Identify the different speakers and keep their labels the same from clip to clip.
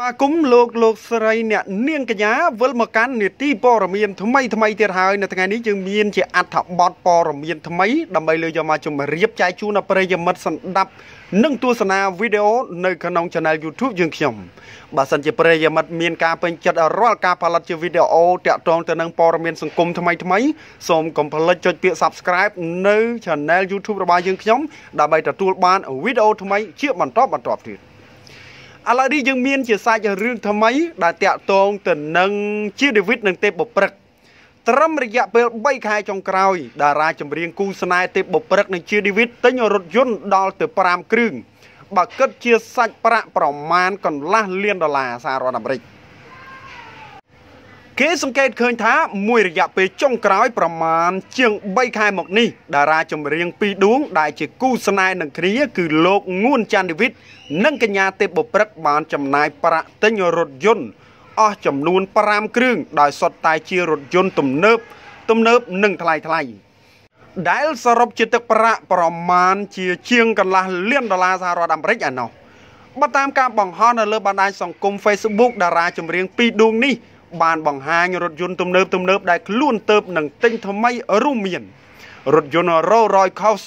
Speaker 1: ស្វាគមន៍លោកលោកស្រីអ្នកនាងកញ្ញាវិលមកកាន់នេតិព័រមៀនថ្មីថ្មីទៀតហើយនៅថ្ងៃនេះយើងមានជាអត្ថបទព័រមៀនថ្មីដើម្បីលើកយកមកជម្រាបចែកជូនដល់ប្រិយមិត្តសម្ដាប់និងទស្សនាវីដេអូនៅក្នុង Channel YouTube យើងខ្ញុំបើសិនជាប្រិយមិត្តមានការពេញចិត្តរាល់ការផលិតជាវីដេអូតាក់ទងទៅនឹងព័ត៌មានសង្គមថ្មីថ្មីសូមកុំភ្លេចចុចពាក្យ Subscribe នៅ Channel YouTube របស់យើងខ្ញុំដើម្បីទទួលបានវីដេអូថ្មីជាបន្តបន្ទាប់ទៀតឥឡូវនេះយើងមានជាសាច់រឿងថ្មីដែលតាក់ទងទៅនឹងជាដេវីតនិងទេពបព្រឹកត្រឹមរយៈពេល3ខែចុងក្រោយតារាចម្រៀងគូស្នេហ៍ទេពបព្រឹកនិងជាដេវីតទិញរថយន្តដល់ទៅ5គ្រឿងបើគិតជាសាច់ប្រាក់ប្រមាណកន្លះលានដុល្លារសហរដ្ឋអាមេរិក។គេសង្កេតឃើញថាមួយរយៈពេលចុងក្រោយ ប្រមាណជាង3ខែមកនេះ តារា ចម្រៀងពីរដួងដែលជាគូស្នេហ៍នឹងគ្នាគឺលោកងួនច័ន្ទវិទ្យនិងកញ្ញា ទេពបុព្រឹកបានចំណាយប្រាក់ទិញរថយន្តអស់ចំនួន5គ្រឿងដោយសុទ្ធតែជារថយន្តទំនើបទំនើបនិងថ្លៃថ្លៃដែលសរុបជាទឹកប្រាក់ប្រមាណជាជាងកន្លះលានដុល្លារសហរដ្ឋអាមេរិកឯណោះបើតាមការបង្ហោះនៅលើបណ្ដាញសង្គម Facebook តារាចម្រៀងពីរដួងនេះបានបង្ហាញរថយន្តទំនើបទំនើប ដែលខ្លួន ទៅនឹងទិញថ្មីរួមមានរថយន្ត Rolls-Royce Coast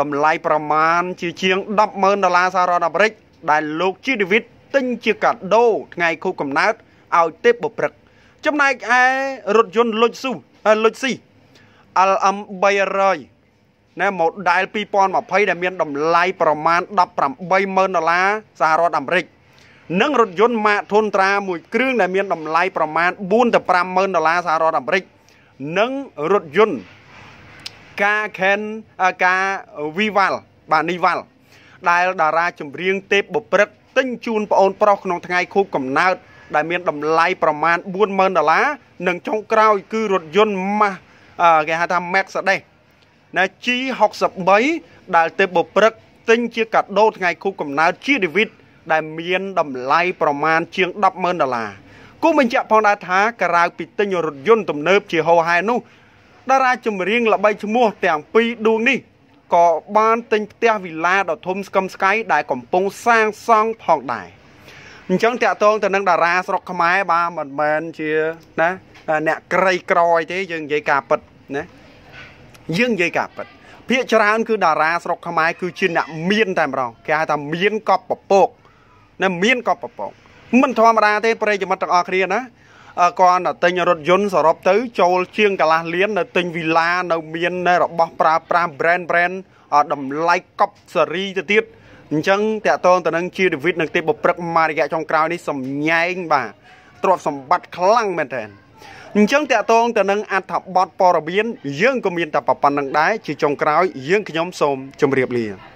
Speaker 1: តម្លៃប្រមាណជាជាង100000ដុល្លារសហរដ្ឋអាមេរិកដែលលោកជាឌីវីតទិញជាកាដូ ថ្ងៃ ខួបកំណើតឲ្យទេពបុព្រឹក ចំណែកឯរថយន្តលុចស៊ូលុចស៊ី LM 300ណែ model 2020ដែលមានតម្លៃប្រមាណ180,000ដុល្លារសហរដ្ឋអាមេរិកនិងរថយន្តម៉ាកធុនត្រាមួយគ្រឿងដែលមានតម្លៃប្រមាណ4ទៅ50000ដុល្លារសហរដ្ឋអាមេរិកនិងរថយន្តកាខេនកាវីវ៉ាល់បាទនីវ៉ាល់ដែលតារាចម្រៀងទេពបុព្រឹកទិញជូនប្អូនប្រុសក្នុងថ្ងៃខួបកំណើត ដែលមានតម្លៃប្រមាណ40000ដុល្លារនិងចុងក្រោយ គឺរថយន្តម៉ាស់គេហៅថា Mercedes ណា G63 ដែលទេពបុព្រឹកទិញជាកាដូ ថ្ងៃខួបកំណើត ជា David ដែលមានតម្លៃប្រមាណជាង100000ដុល្លារគូបញ្ជាក់ផងដែរថាក្រៅពីទិញរថយន្តទំនើប ជាហោហែនោះតារាចម្រៀងល្បីឈ្មោះ ទាំងពីរដួងនេះក៏បានទិញផ្ទះវិឡាដ៏ធំស្កឹមស្កៃដែលកំពុងសាងសង់ផងដែរអញ្ចឹងតាក់ទងទៅនឹង តារាស្រុកខ្មែរបាទមិនមែនជាណាអ្នកក្រីក្រអីទេយើងនិយាយការពិតណាយើងនិយាយការពិតភាកច្រើនគឺតារាស្រុកខ្មែរគឺជាអ្នកមានតែម្ដងគេហៅថាមានកប់ពពកណាមានកប់ប្រប៉ុងមិនធម្មតាទេប្រិយមិត្តទាំងអស់គ្នាណាគាត់តែទិញរថយន្តសរុបទៅ ចូលជាងកន្លះលាននៅ ទិញវីឡានៅមាននៅរបស់ប្រើប្រាស់ brand brand តម្លៃកប់សេរីទៅទៀតអញ្ចឹងតកតងទៅនឹងជាដាវីតនឹងទេបព្រឹកមករយៈចុងក្រោយនេះសំញែងបាទទ្រព្យសម្បត្តិខ្លាំងមែនទែនអញ្ចឹងតកតងទៅនឹងអត្ថបទព័ត៌មានយើងក៏មានតែប៉ុណ្្នឹងដែរជាចុងក្រោយយើងខ្ញុំសូមជម្រាបលា